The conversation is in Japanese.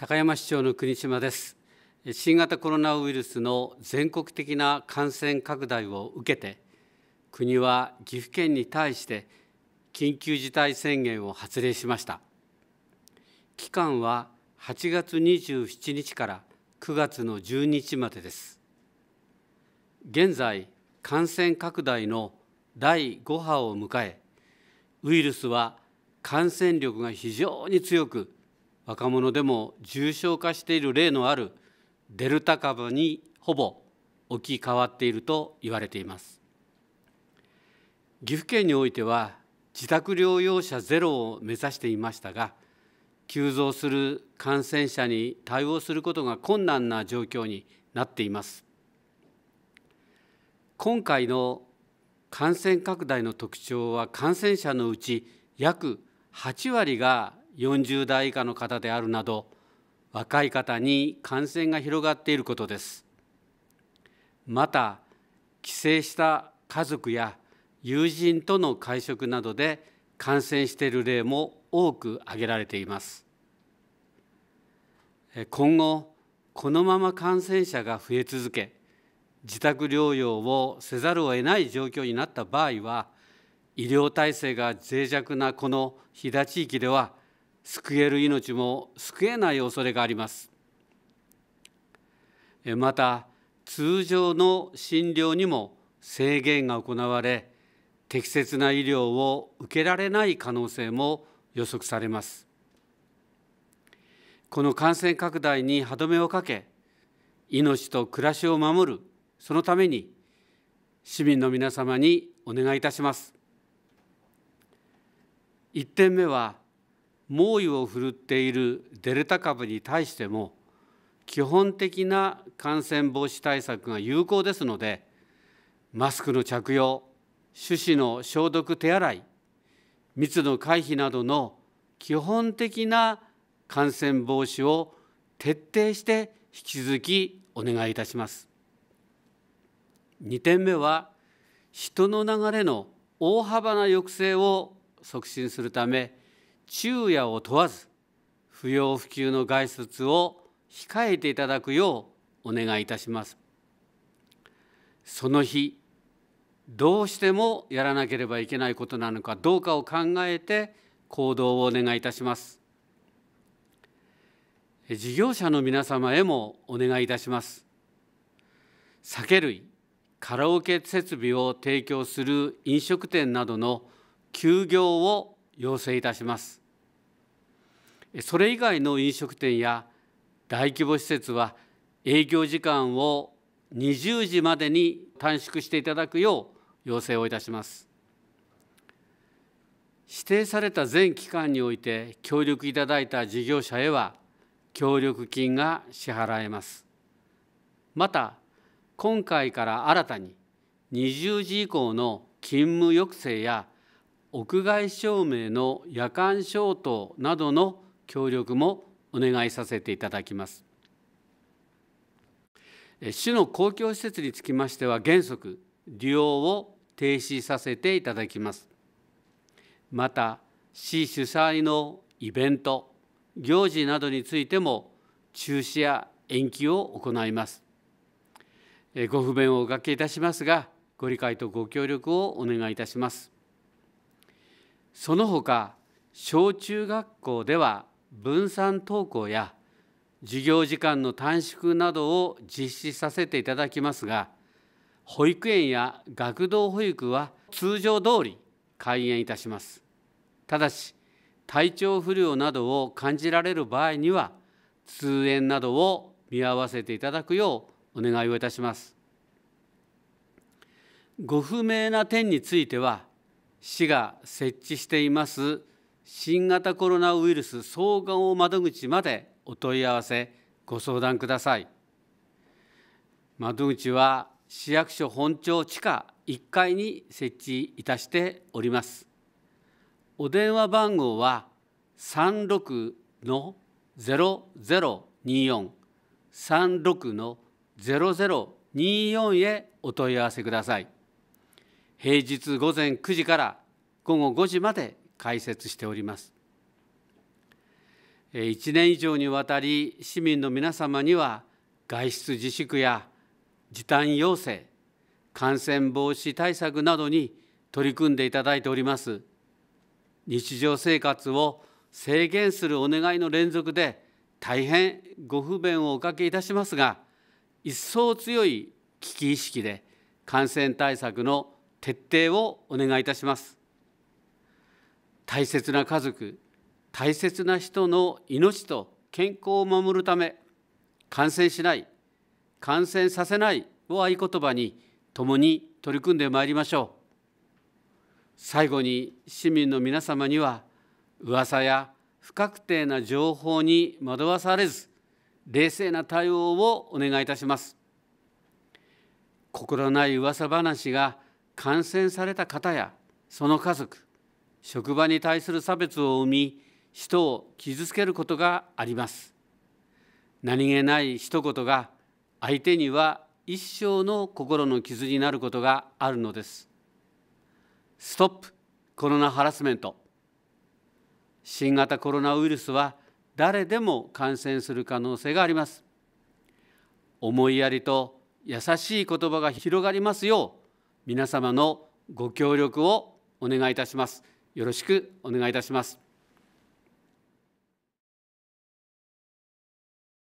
高山市長の国島です新型コロナウイルスの全国的な感染拡大を受けて国は岐阜県に対して緊急事態宣言を発令しました期間は8月27日から9月の12日までです現在感染拡大の第5波を迎えウイルスは感染力が非常に強く若者でも重症化している例のあるデルタ株にほぼ置き換わっていると言われています岐阜県においては自宅療養者ゼロを目指していましたが急増する感染者に対応することが困難な状況になっています今回の感染拡大の特徴は感染者のうち約8割が40代以下の方であるなど若い方に感染が広がっていることですまた帰省した家族や友人との会食などで感染している例も多く挙げられています今後このまま感染者が増え続け自宅療養をせざるを得ない状況になった場合は医療体制が脆弱なこの飛騨地域では救える命も救えない恐れがありますまた通常の診療にも制限が行われ適切な医療を受けられない可能性も予測されますこの感染拡大に歯止めをかけ命と暮らしを守るそのために市民の皆様にお願いいたします1点目は猛威を振るっているデルタ株に対しても基本的な感染防止対策が有効ですのでマスクの着用手指の消毒手洗い密の回避などの基本的な感染防止を徹底して引き続きお願いいたします。2点目は人の流れの大幅な抑制を促進するため昼夜を問わず不要不急の外出を控えていただくようお願いいたします。その日どうしてもやらなければいけないことなのかどうかを考えて行動をお願いいたします。事業者の皆様へもお願いいたします。酒類、カラオケ設備を提供する飲食店などの休業を要請いたします。それ以外の飲食店や大規模施設は営業時間を20時までに短縮していただくよう要請をいたします指定された全期間において協力いただいた事業者へは協力金が支払えますまた今回から新たに20時以降の勤務抑制や屋外照明の夜間消灯などの協力もお願いさせていただきます。市の公共施設につきましては原則利用を停止させていただきます。また市主催のイベント行事などについても中止や延期を行います。ご不便をおかけいたしますがご理解とご協力をお願いいたします。その他小中学校では分散登校や授業時間の短縮などを実施させていただきますが保育園や学童保育は通常通り開園いたしますただし体調不良などを感じられる場合には通園などを見合わせていただくようお願いをいたしますご不明な点については市が設置しています新型コロナウイルス総合窓口までお問い合わせご相談ください窓口は市役所本庁地下1階に設置いたしておりますお電話番号は36の0024 36の0024へお問い合わせください平日午前9時から午後5時まで開設しております1年以上にわたり市民の皆様には外出自粛や時短要請感染防止対策などに取り組んでいただいております日常生活を制限するお願いの連続で大変ご不便をおかけいたしますが一層強い危機意識で感染対策の徹底をお願いいたします大切な家族大切な人の命と健康を守るため感染しない感染させないを合言葉に共に取り組んでまいりましょう最後に市民の皆様には噂や不確定な情報に惑わされず冷静な対応をお願いいたします心ない噂話が感染された方やその家族職場に対する差別を生み人を傷つけることがあります何気ない一言が相手には一生の心の傷になることがあるのですストップコロナハラスメント新型コロナウイルスは誰でも感染する可能性があります思いやりと優しい言葉が広がりますよう皆様のご協力をお願いいたしますよろしくお願いいたします。